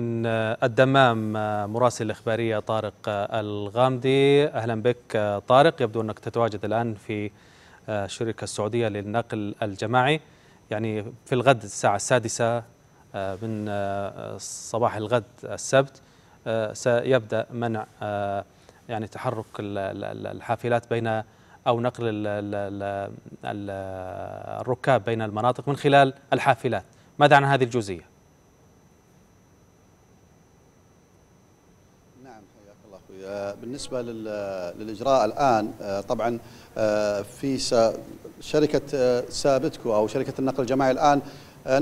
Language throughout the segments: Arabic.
من الدمام مراسل الإخبارية طارق الغامدي أهلا بك طارق يبدو أنك تتواجد الآن في الشركة السعودية للنقل الجماعي يعني في الغد الساعة السادسة آه، من آه، صباح الغد السبت آه، سيبدأ منع يعني تحرك الحافلات بين أو نقل الركاب بين المناطق من خلال الحافلات ماذا عن هذه الجزئية؟ نعم حياك الله اخوي آه، بالنسبه للاجراء الان آه، طبعا آه، في شركه سابتكو او شركه النقل الجماعي الان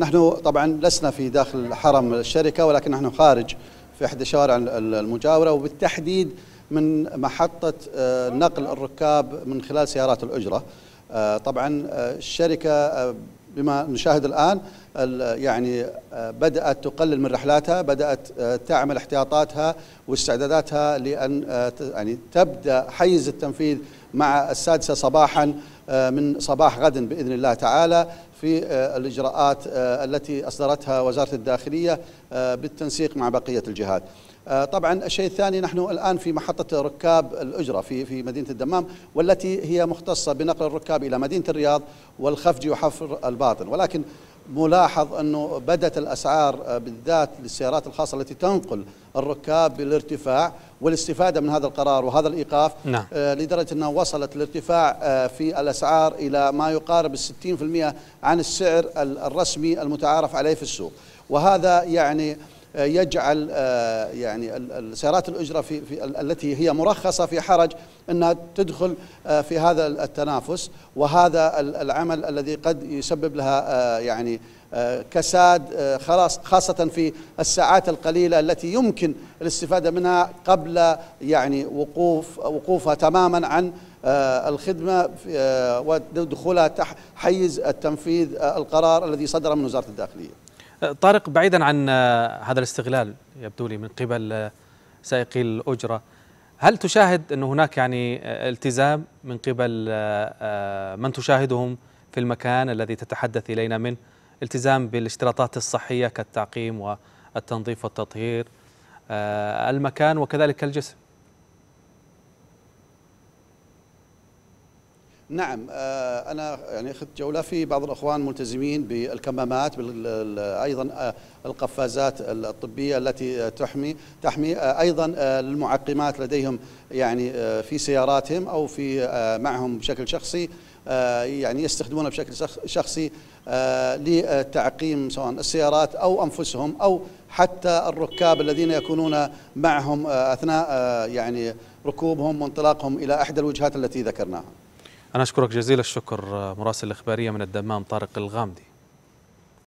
نحن طبعا لسنا في داخل حرم الشركه ولكن نحن خارج في احدى الشوارع المجاوره وبالتحديد من محطه نقل الركاب من خلال سيارات الاجره طبعا الشركه بما نشاهد الآن يعني آه، بدأت تقلل من رحلاتها بدأت آه، تعمل احتياطاتها واستعداداتها لأن آه، يعني تبدأ حيز التنفيذ مع السادسة صباحا من صباح غد بإذن الله تعالى في الإجراءات التي أصدرتها وزارة الداخلية بالتنسيق مع بقية الجهات آه، طبعا الشيء الثاني نحن الان في محطه ركاب الاجره في في مدينه الدمام والتي هي مختصه بنقل الركاب الى مدينه الرياض والخفج وحفر الباطن ولكن ملاحظ انه بدات الاسعار آه، بالذات للسيارات الخاصه التي تنقل الركاب بالارتفاع والاستفاده من هذا القرار وهذا الايقاف نعم. آه لدرجه انه وصلت الارتفاع آه في الاسعار الى ما يقارب ال 60% عن السعر الرسمي المتعارف عليه في السوق وهذا يعني آه آه، يجعل آه، يعني سيارات الاجره في, في التي هي مرخصه في حرج انها تدخل آه، في هذا التنافس وهذا العمل الذي قد يسبب لها يعني كساد خلاص خاصة في الساعات القليلة التي يمكن الاستفادة منها قبل يعني وقوف وقوفها تماما عن الخدمة ودخولها تحت حيز التنفيذ القرار الذي صدر من وزارة الداخلية طارق بعيدا عن آه، هذا الاستغلال يبدو لي من قبل آه، سائقي الأجرة هل تشاهد أن هناك يعني آه، التزام من قبل من تشاهدهم في المكان الذي تتحدث إلينا منه التزام بالاشتراطات الصحية كالتعقيم والتنظيف والتطهير المكان وكذلك الجسم نعم آه، انا يعني اخذت جوله في بعض الاخوان ملتزمين بالكمامات ايضا آه، القفازات الطبيه التي تحمي تحمي آه، ايضا المعقمات لديهم يعني في سياراتهم او في معهم بشكل شخصي يعني يستخدمونها بشكل شخصي لتعقيم سواء السيارات او انفسهم او حتى الركاب الذين يكونون معهم اثناء يعني ركوبهم وانطلاقهم الى احدى الوجهات التي ذكرناها أنا أشكرك جزيل الشكر آه، مراسل الإخبارية من الدمام طارق الغامدي